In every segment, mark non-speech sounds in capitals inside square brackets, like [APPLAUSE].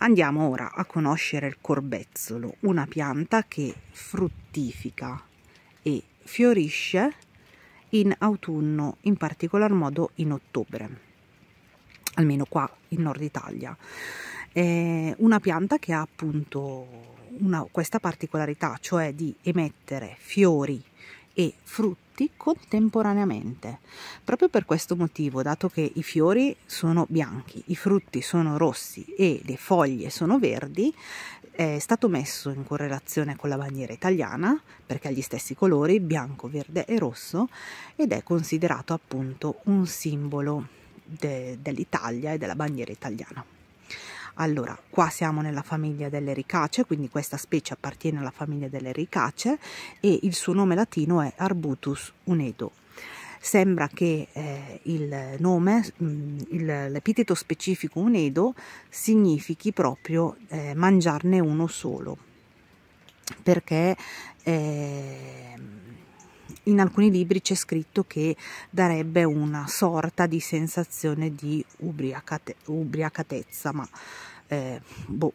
Andiamo ora a conoscere il corbezzolo, una pianta che fruttifica e fiorisce in autunno, in particolar modo in ottobre, almeno qua in Nord Italia. È una pianta che ha appunto una, questa particolarità, cioè di emettere fiori e frutti tutti contemporaneamente. Proprio per questo motivo, dato che i fiori sono bianchi, i frutti sono rossi e le foglie sono verdi, è stato messo in correlazione con la bandiera italiana perché ha gli stessi colori, bianco, verde e rosso, ed è considerato appunto un simbolo de dell'Italia e della bandiera italiana. Allora, qua siamo nella famiglia delle ricacee, quindi questa specie appartiene alla famiglia delle ricacee e il suo nome latino è Arbutus unedo. Sembra che eh, il nome, mm, l'epiteto specifico unedo, significhi proprio eh, mangiarne uno solo, perché eh, in alcuni libri c'è scritto che darebbe una sorta di sensazione di ubriacate, ubriacatezza, ma eh, boh,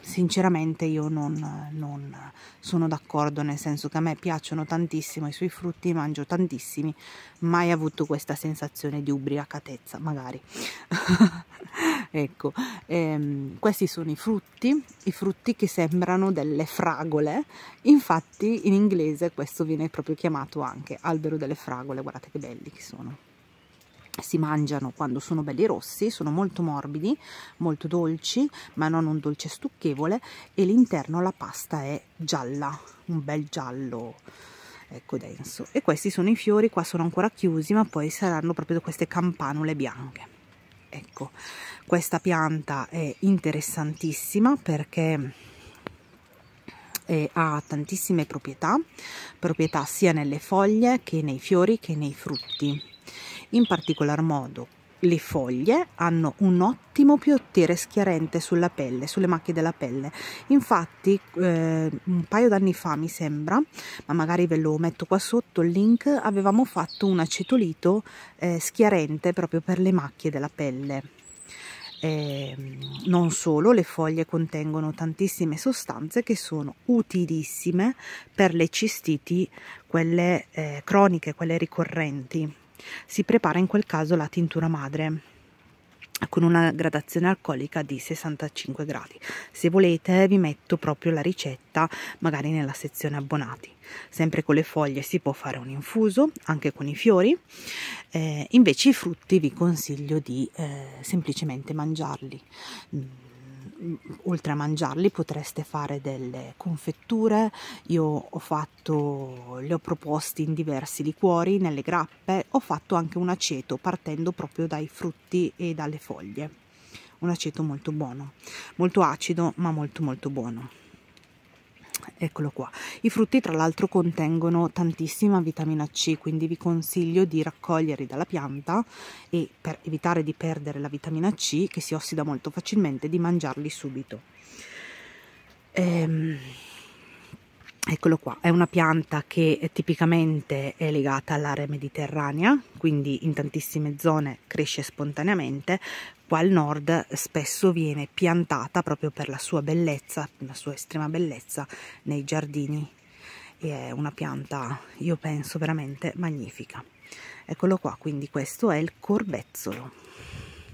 sinceramente io non, non sono d'accordo, nel senso che a me piacciono tantissimo i suoi frutti, mangio tantissimi, mai avuto questa sensazione di ubriacatezza, magari. [LAUGHS] ecco ehm, questi sono i frutti i frutti che sembrano delle fragole infatti in inglese questo viene proprio chiamato anche albero delle fragole guardate che belli che sono si mangiano quando sono belli rossi, sono molto morbidi, molto dolci, ma non un dolce stucchevole e l'interno la pasta è gialla, un bel giallo ecco denso e questi sono i fiori qua sono ancora chiusi ma poi saranno proprio queste campanule bianche ecco questa pianta è interessantissima perché eh, ha tantissime proprietà proprietà sia nelle foglie che nei fiori che nei frutti in particolar modo le foglie hanno un ottimo piottere schiarente sulla pelle, sulle macchie della pelle. Infatti, eh, un paio d'anni fa mi sembra, ma magari ve lo metto qua sotto il link, avevamo fatto un acetolito eh, schiarente proprio per le macchie della pelle. Eh, non solo, le foglie contengono tantissime sostanze che sono utilissime per le cistiti, quelle eh, croniche, quelle ricorrenti. Si prepara in quel caso la tintura madre con una gradazione alcolica di 65 gradi. Se volete vi metto proprio la ricetta magari nella sezione abbonati. Sempre con le foglie si può fare un infuso, anche con i fiori, eh, invece i frutti vi consiglio di eh, semplicemente mangiarli mm oltre a mangiarli potreste fare delle confetture io ho fatto li ho proposti in diversi liquori nelle grappe ho fatto anche un aceto partendo proprio dai frutti e dalle foglie un aceto molto buono molto acido ma molto molto buono eccolo qua i frutti tra l'altro contengono tantissima vitamina C quindi vi consiglio di raccoglierli dalla pianta e per evitare di perdere la vitamina C che si ossida molto facilmente di mangiarli subito ehm Eccolo qua, è una pianta che tipicamente è legata all'area mediterranea, quindi in tantissime zone cresce spontaneamente, qua al nord spesso viene piantata proprio per la sua bellezza, la sua estrema bellezza nei giardini e è una pianta, io penso, veramente magnifica. Eccolo qua, quindi questo è il corbezzolo.